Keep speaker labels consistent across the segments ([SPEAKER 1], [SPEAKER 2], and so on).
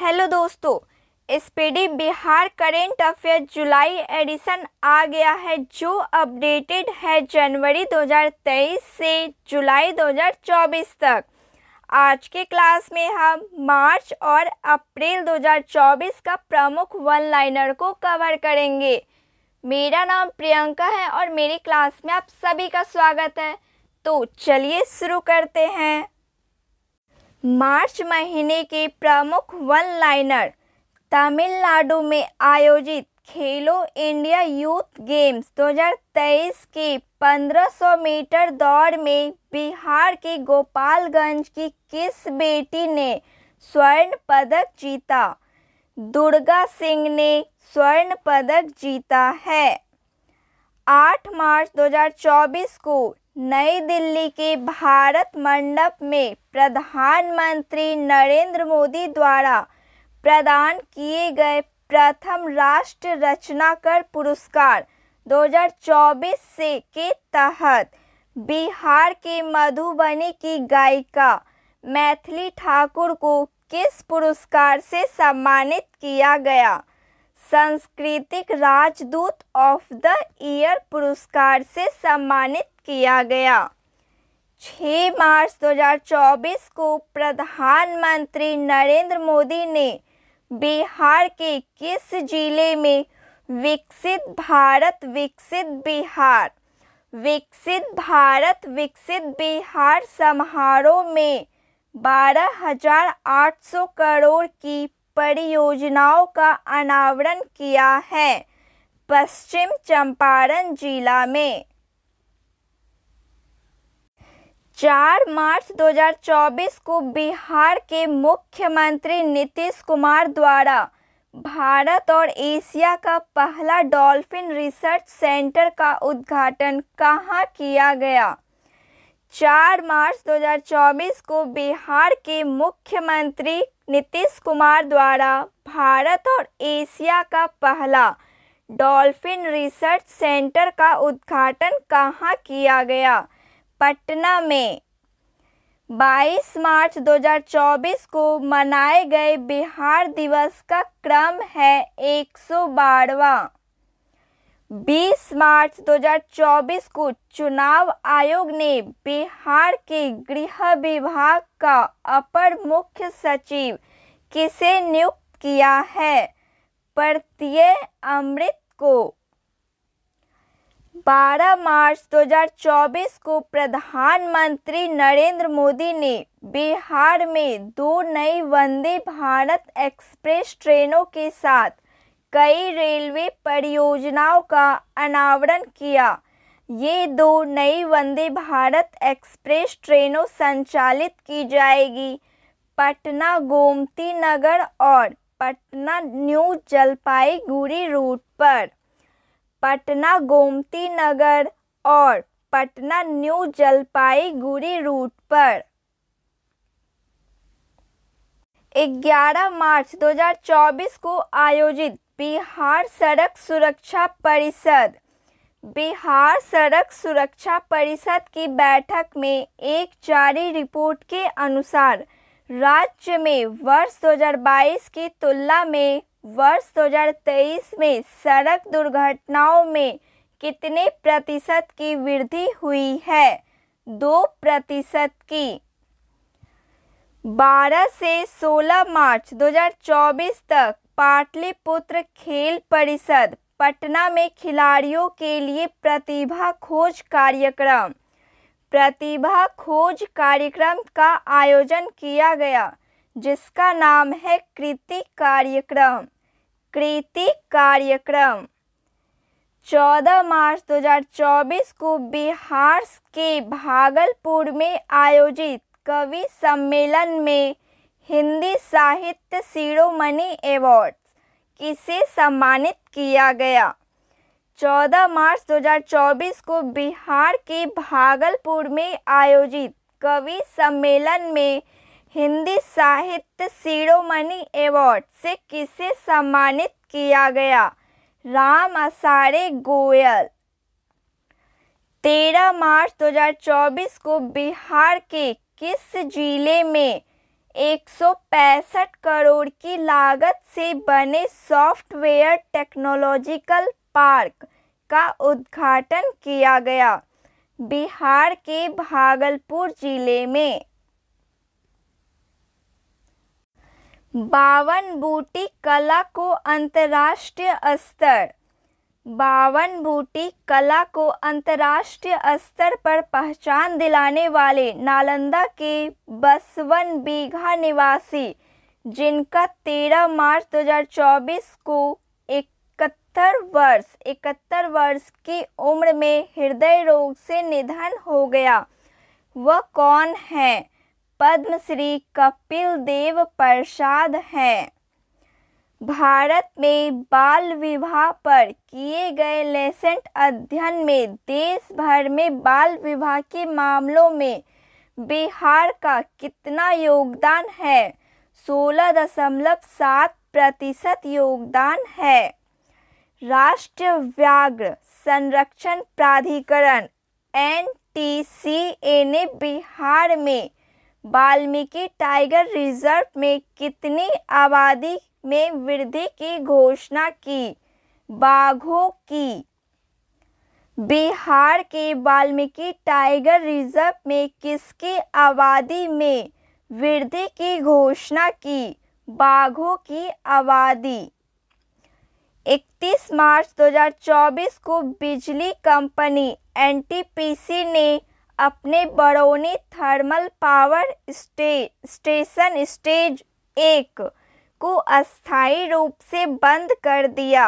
[SPEAKER 1] hello दोस्तों speedy Bihar current affair July edition आ गया है जो अपडेटेड है जनवरी 2023 से जुलाई 2024 तक आज के क्लास में हम मार्च और अप्रैल 2024 का प्रमुख वन लाइनर को कवर करेंगे मेरा नाम प्रियंका है और मेरी क्लास में आप सभी का स्वागत है तो चलिए शुरू करते हैं मार्च महीने के प्रमुख वन लाइनर तमिलनाडु में आयोजित खेलो इंडिया यूथ गेम्स 2023 के 1500 मीटर दौड़ में बिहार के गोपालगंज की किस बेटी ने स्वर्ण पदक जीता दुर्गा सिंह ने स्वर्ण पदक जीता है 8 मार्च 2024 को नई दिल्ली के भारत मंडप में प्रधानमंत्री नरेंद्र मोदी द्वारा प्रदान किए गए प्रथम राष्ट्र रचनाकर पुरस्कार 2024 से के तहत बिहार के मधुबनी की गायिका मैथिली ठाकुर को किस पुरस्कार से सम्मानित किया गया सांस्कृतिक राजदूत ऑफ द ईयर पुरस्कार से सम्मानित किया गया 6 मार्च 2024 को प्रधानमंत्री नरेंद्र मोदी ने बिहार के किस जिले में विकसित भारत विकसित बिहार विकसित भारत विकसित बिहार समारोह में बारह हजार आठ सौ करोड़ की परियोजनाओं का अनावरण किया है पश्चिम चंपारण जिला में चार मार्च 2024 को बिहार के मुख्यमंत्री नीतीश कुमार द्वारा भारत और एशिया का पहला डॉल्फिन रिसर्च सेंटर का उद्घाटन कहाँ किया गया चार मार्च 2024 को बिहार के मुख्यमंत्री नीतीश कुमार द्वारा भारत और एशिया का पहला डॉल्फिन रिसर्च सेंटर का उद्घाटन कहाँ किया गया पटना में 22 मार्च 2024 को मनाए गए बिहार दिवस का क्रम है एक सौ बीस मार्च 2024 को चुनाव आयोग ने बिहार के गृह विभाग का अपर मुख्य सचिव किसे नियुक्त किया है प्रत्यय अमृत को 12 मार्च 2024 को प्रधानमंत्री नरेंद्र मोदी ने बिहार में दो नई वंदे भारत एक्सप्रेस ट्रेनों के साथ कई रेलवे परियोजनाओं का अनावरण किया ये दो नई वंदे भारत एक्सप्रेस ट्रेनों संचालित की जाएगी पटना गोमती नगर और पटना न्यू जलपाईगुड़ी रूट पर पटना गोमती नगर और पटना न्यू जलपाईगुड़ी रूट पर 11 मार्च 2024 को आयोजित बिहार सड़क सुरक्षा परिषद बिहार सड़क सुरक्षा परिषद की बैठक में एक जारी रिपोर्ट के अनुसार राज्य में वर्ष 2022 की तुलना में वर्ष 2023 में सड़क दुर्घटनाओं में कितने प्रतिशत की वृद्धि हुई है दो प्रतिशत की 12 से 16 मार्च 2024 तक पाटलिपुत्र खेल परिषद पटना में खिलाड़ियों के लिए प्रतिभा खोज कार्यक्रम प्रतिभा खोज कार्यक्रम का आयोजन किया गया जिसका नाम है कृति कार्यक्रम कृति कार्यक्रम 14 मार्च 2024 को बिहार के भागलपुर में आयोजित कवि सम्मेलन में हिंदी साहित्य शिरोमणि अवार्ड किसे सम्मानित किया गया 14 मार्च 2024 को बिहार के भागलपुर में आयोजित कवि सम्मेलन में हिंदी साहित्य शिरोमणि अवार्ड से किसे सम्मानित किया गया राम आसारे गोयल तेरह मार्च 2024 को बिहार के किस जिले में एक करोड़ की लागत से बने सॉफ्टवेयर टेक्नोलॉजिकल पार्क का उद्घाटन किया गया बिहार के भागलपुर जिले में बावन बूटी कला को अंतर्राष्ट्रीय स्तर बावन बूटी कला को अंतर्राष्ट्रीय स्तर पर पहचान दिलाने वाले नालंदा के बसवन बीघा निवासी जिनका 13 मार्च 2024 को इकहत्तर वर्ष इकहत्तर वर्ष की उम्र में हृदय रोग से निधन हो गया वह कौन है पद्मश्री कपिल देव प्रसाद हैं भारत में बाल विवाह पर किए गए लेसेंट अध्ययन में देश भर में बाल विवाह के मामलों में बिहार का कितना योगदान है सोलह दशमलव सात प्रतिशत योगदान है राष्ट्रीय व्याघ्र संरक्षण प्राधिकरण एन ने बिहार में वाल्मीकि टाइगर रिजर्व में कितनी आबादी में वृद्धि की घोषणा की बाघों की बिहार के वाल्मीकि टाइगर रिजर्व में किसकी आबादी में वृद्धि की घोषणा की बाघों की आबादी 31 मार्च 2024 को बिजली कंपनी एनटीपीसी ने अपने Barauni thermal power stay station stage एक को अस्थायी रूप से बंद कर दिया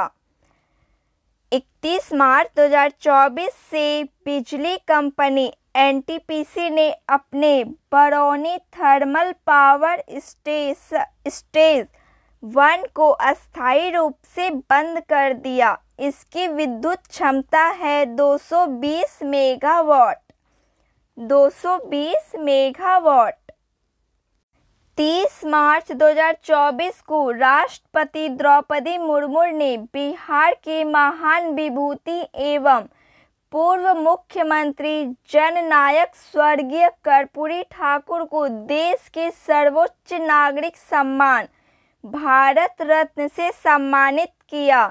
[SPEAKER 1] 31 मार्च 2024 से बिजली कंपनी एनटीपीसी ने अपने Barauni thermal power stays stage one को अस्थायी रूप से बंद कर दिया इसकी विद्युत क्षमता है 220 मेगावाट 220 मेगावाट 30 मार्च 2024 को राष्ट्रपति द्रौपदी मुर्मू ने बिहार के महान विभूति एवं पूर्व मुख्यमंत्री जननायक स्वर्गीय कर्पूरी ठाकुर को देश के सर्वोच्च नागरिक सम्मान भारत रत्न से सम्मानित किया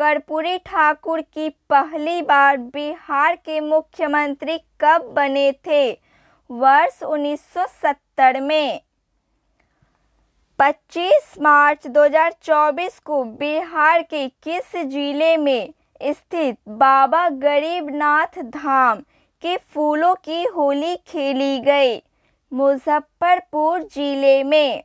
[SPEAKER 1] कर्पूरी ठाकुर की पहली बार बिहार के मुख्यमंत्री कब बने थे वर्ष 1970 में 25 मार्च 2024 को बिहार के किस जिले में स्थित बाबा गरीबनाथ धाम के फूलों की होली खेली गई मुजफ्फरपुर जिले में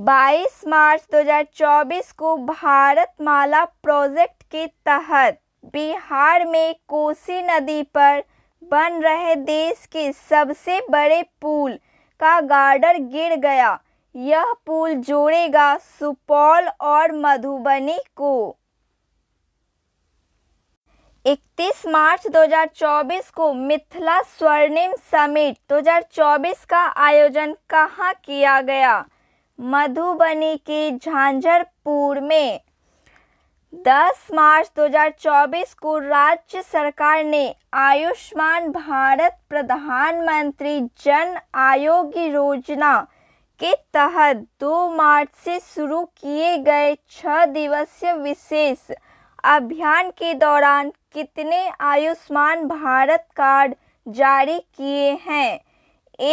[SPEAKER 1] 22 मार्च 2024 को भारतमाला प्रोजेक्ट के तहत बिहार में कोसी नदी पर बन रहे देश के सबसे बड़े पुल का गार्डर गिर गया यह पुल जोड़ेगा सुपौल और मधुबनी को 31 मार्च 2024 को मिथिला स्वर्णिम समिट 2024 का आयोजन कहाँ किया गया मधुबनी के झांझरपुर में 10 मार्च 2024 को राज्य सरकार ने आयुष्मान भारत प्रधानमंत्री जन आरोग्य योजना के तहत 2 मार्च से शुरू किए गए छः दिवसीय विशेष अभियान के दौरान कितने आयुष्मान भारत कार्ड जारी किए हैं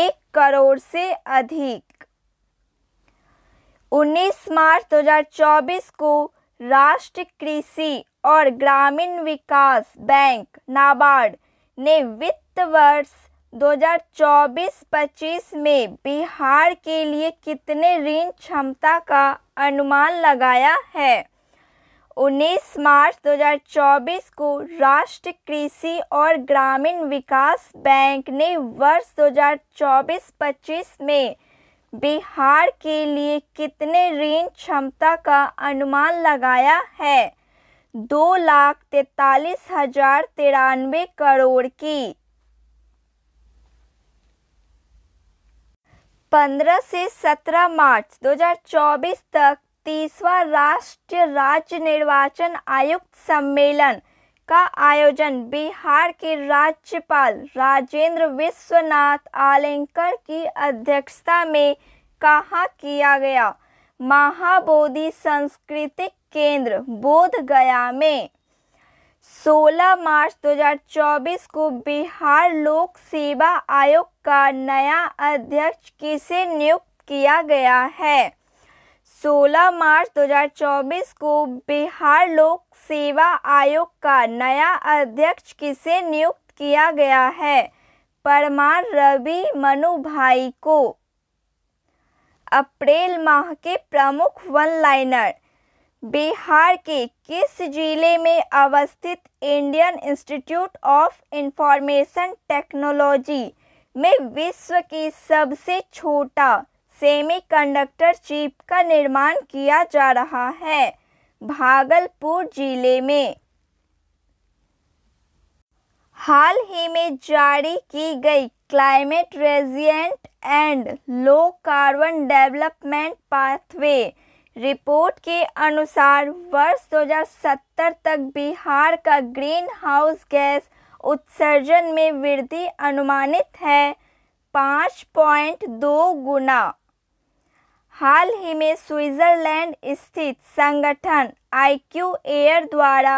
[SPEAKER 1] एक करोड़ से अधिक 19 मार्च 2024 को राष्ट्रीय कृषि और ग्रामीण विकास बैंक नाबार्ड ने वित्त वर्ष 2024-25 में बिहार के लिए कितने ऋण क्षमता का अनुमान लगाया है 19 मार्च 2024 को राष्ट्रीय कृषि और ग्रामीण विकास बैंक ने वर्ष 2024-25 में बिहार के लिए कितने ऋण क्षमता का अनुमान लगाया है दो लाख तैतालीस हजार तिरानवे करोड़ की पंद्रह से सत्रह मार्च 2024 तक तीसवा राष्ट्रीय राज्य निर्वाचन आयुक्त सम्मेलन का आयोजन बिहार के राज्यपाल राजेंद्र विश्वनाथ आलेंकर की अध्यक्षता में कहा किया गया महाबोधि सांस्कृतिक केंद्र बोध गया में 16 मार्च 2024 को बिहार लोक सेवा आयोग का नया अध्यक्ष किसे नियुक्त किया गया है 16 मार्च 2024 को बिहार लोक सेवा आयोग का नया अध्यक्ष किसे नियुक्त किया गया है परमार रवि मनु भाई को अप्रैल माह के प्रमुख वन लाइनर बिहार के किस जिले में अवस्थित Indian institute of information technology में विश्व की सबसे छोटा सेमीकंडक्टर चिप का निर्माण किया जा रहा है भागलपुर जिले में हाल ही में जारी की गई climate resilient and low carbon development pathway report के अनुसार वर्ष 2070 तक बिहार का ग्रीन हाउस गैस उत्सर्जन में वृद्धि अनुमानित है पाँच पॉइंट दो गुना हाल ही में स्विट्जरलैंड स्थित संगठन आईक्यू एयर द्वारा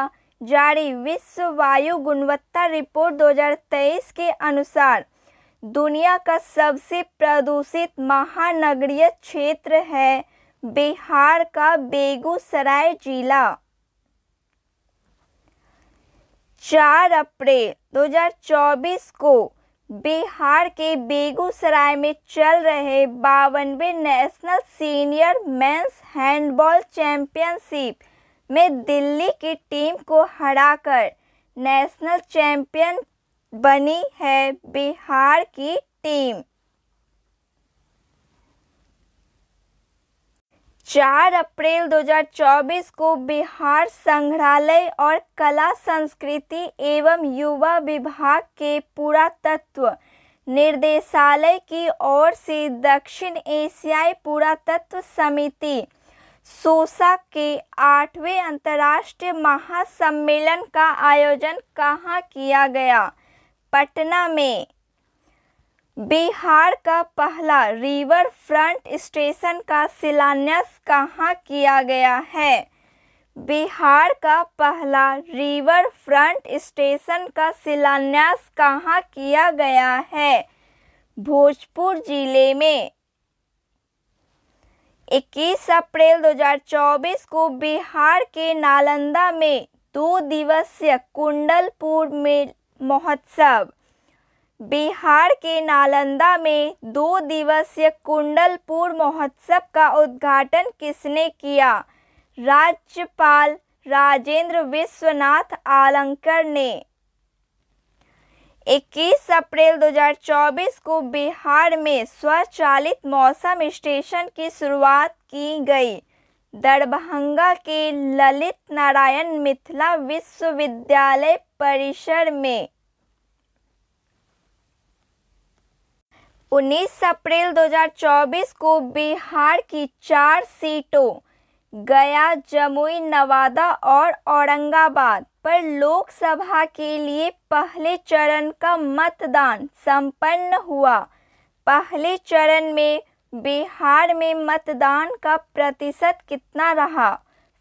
[SPEAKER 1] जारी विश्व वायु गुणवत्ता रिपोर्ट 2023 के अनुसार दुनिया का सबसे प्रदूषित महानगरीय क्षेत्र है बिहार का बेगूसराय जिला चार अप्रैल 2024 को बिहार के बेगूसराय में चल रहे बावनवे national senior men's handball championship में दिल्ली की टीम को हराकर नेशनल चैंपियन बनी है बिहार की टीम चार अप्रैल 2024 को बिहार संग्रहालय और कला संस्कृति एवं युवा विभाग के पुरातत्व निर्देशालय की ओर से दक्षिण एशियाई पुरातत्व समिति सोसा के आठवें अंतर्राष्ट्रीय महासम्मेलन का आयोजन कहाँ किया गया पटना में बिहार का पहला रिवर फ्रंट स्टेशन का शिलान्यास कहाँ किया गया है बिहार का पहला रिवर फ्रंट स्टेशन का शिलान्यास कहाँ किया गया है भोजपुर जिले में 21 अप्रैल 2024 को बिहार के नालंदा में दो दिवसीय कुंडलपुर में महोत्सव बिहार के नालंदा में दो दिवसीय कुंडलपुर महोत्सव का उद्घाटन किसने किया राज्यपाल राजेंद्र विश्वनाथ आलंकर ने 21 अप्रैल 2024 को बिहार में स्वचालित मौसम स्टेशन की शुरुआत की गई दरभंगा के ललित नारायण मिथिला विश्वविद्यालय परिसर में 19 अप्रैल 2024 को बिहार की चार सीटों गया जमुई नवादा और औरंगाबाद पर लोकसभा के लिए पहले चरण का मतदान संपन्न हुआ पहले चरण में बिहार में मतदान का प्रतिशत कितना रहा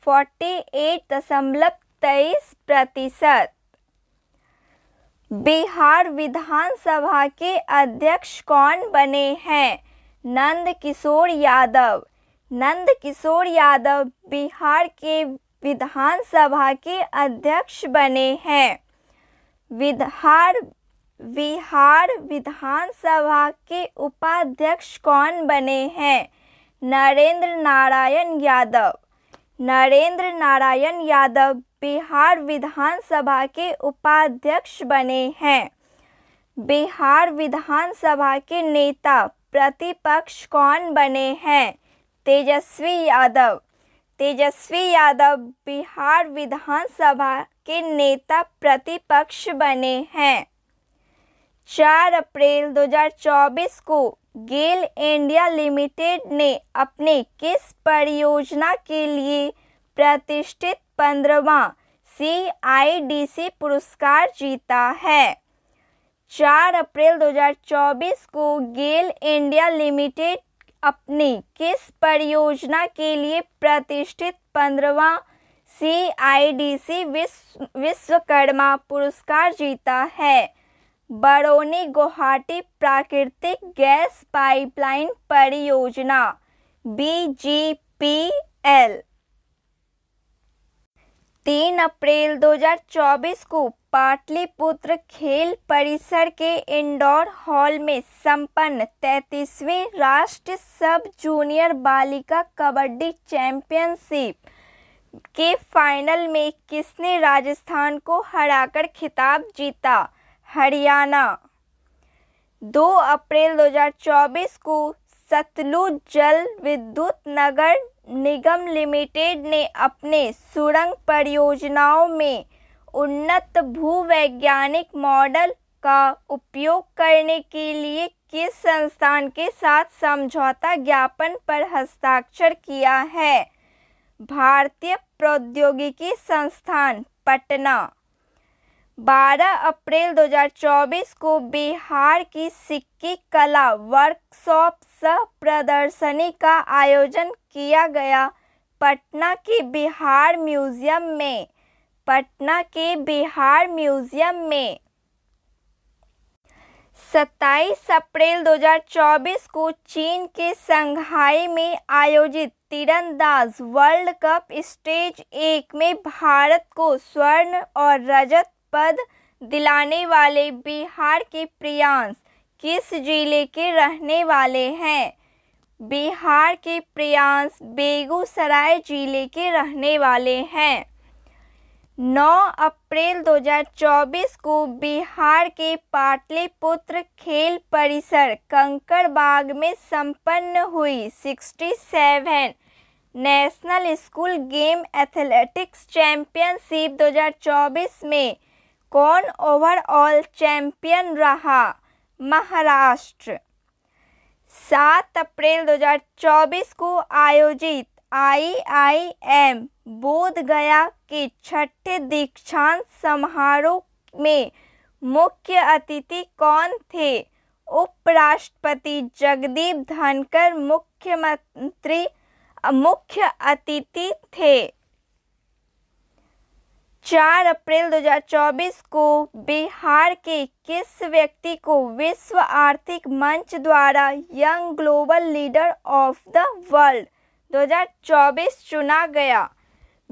[SPEAKER 1] 48.23 प्रतिशत बिहार विधानसभा के अध्यक्ष कौन बने हैं नंद किशोर यादव नंद किशोर यादव बिहार के विधानसभा के अध्यक्ष बने हैं विधार बिहार विधानसभा के उपाध्यक्ष कौन बने हैं नरेंद्र नारायण यादव नरेंद्र नारायण यादव बिहार विधानसभा के उपाध्यक्ष बने हैं बिहार विधानसभा के नेता प्रतिपक्ष कौन बने हैं तेजस्वी यादव तेजस्वी यादव बिहार विधानसभा के नेता प्रतिपक्ष बने हैं 4 अप्रैल 2024 को गेल इंडिया लिमिटेड ने अपने किस परियोजना के लिए प्रतिष्ठित पंद्रवा सी पुरस्कार जीता है चार अप्रैल 2024 को गेल इंडिया लिमिटेड अपनी किस परियोजना के लिए प्रतिष्ठित पंद्रवा सी विश्व विश्वकर्मा पुरस्कार जीता है बरौनी गुवाहाटी प्राकृतिक गैस पाइपलाइन परियोजना बी जी पी एल तीन अप्रैल 2024 को पाटलिपुत्र खेल परिसर के इंडोर हॉल में संपन्न तैतीसवीं राष्ट्रीय सब जूनियर बालिका कबड्डी चैंपियनशिप के फाइनल में किसने राजस्थान को हराकर खिताब जीता हरियाणा 2 अप्रैल 2024 को सतलुज जल विद्युत नगर निगम लिमिटेड ने अपने सुरंग परियोजनाओं में उन्नत भूवैज्ञानिक मॉडल का उपयोग करने के लिए किस संस्थान के साथ समझौता ज्ञापन पर हस्ताक्षर किया है भारतीय प्रौद्योगिकी संस्थान पटना 12 अप्रैल 2024 को बिहार की सिक्की कला वर्कशॉप सह प्रदर्शनी का आयोजन किया गया पटना के बिहार म्यूजियम में पटना के बिहार म्यूजियम में 27 अप्रैल 2024 को चीन के संघाई में आयोजित तीरंदाज वर्ल्ड कप स्टेज एक में भारत को स्वर्ण और रजत पद दिलाने वाले बिहार के प्रियांश किस जिले के रहने वाले हैं बिहार के प्रियांश बेगूसराय जिले के रहने वाले हैं 9 अप्रैल 2024 को बिहार के पाटलिपुत्र खेल परिसर कंकड़बाग में संपन्न हुई 67 national school game athletics championship 2024 में कौन ओवरऑल चैंपियन रहा महाराष्ट्र सात अप्रैल 2024 को आयोजित आई आई एम बोध गया के छठे दीक्षांत समारोह में मुख्य अतिथि कौन थे उपराष्ट्रपति जगदीप धनकर मुख्यमंत्री मुख्य अतिथि थे चार अप्रैल 2024 को बिहार के किस व्यक्ति को विश्व आर्थिक मंच द्वारा young global leader of the world 2024 चुना गया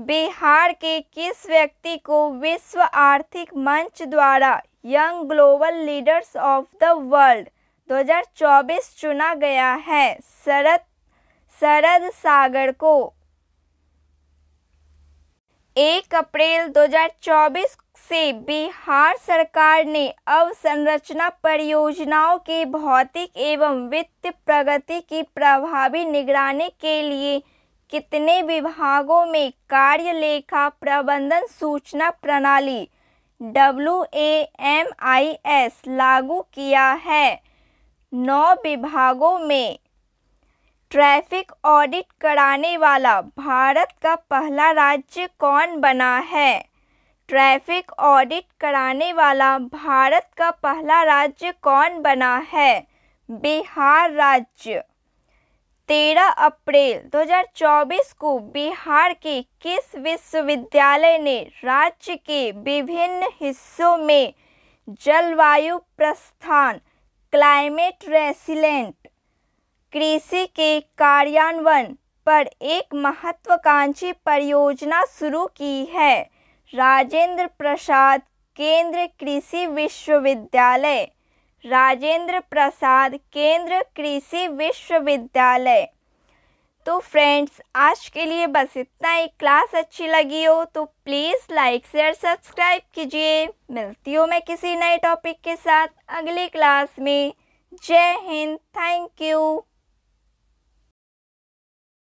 [SPEAKER 1] बिहार के किस व्यक्ति को विश्व आर्थिक मंच द्वारा young global leaders of the world 2024 चुना गया है शरद शरद सागर को एक अप्रैल 2024 से बिहार सरकार ने अवसंरचना परियोजनाओं की भौतिक एवं वित्त प्रगति की प्रभावी निगरानी के लिए कितने विभागों में कार्य लेखा प्रबंधन सूचना प्रणाली डब्ल्यू एम आई एस लागू किया है नौ विभागों में ट्रैफिक ऑडिट कराने वाला भारत का पहला राज्य कौन बना है ट्रैफिक ऑडिट कराने वाला भारत का पहला राज्य कौन बना है बिहार राज्य 13 अप्रैल 2024 को बिहार के किस विश्वविद्यालय ने राज्य के विभिन्न हिस्सों में जलवायु प्रस्थान क्लाइमेट रेसिलेंट कृषि के कार्यान्वयन पर एक महत्वाकांक्षी परियोजना शुरू की है राजेंद्र प्रसाद केंद्र कृषि विश्वविद्यालय राजेंद्र प्रसाद केंद्र कृषि विश्वविद्यालय तो फ्रेंड्स आज के लिए बस इतना ही क्लास अच्छी लगी हो तो प्लीज़ लाइक शेयर सब्सक्राइब कीजिए मिलती हूँ मैं किसी नए टॉपिक के साथ अगली क्लास में जय हिंद थैंक यू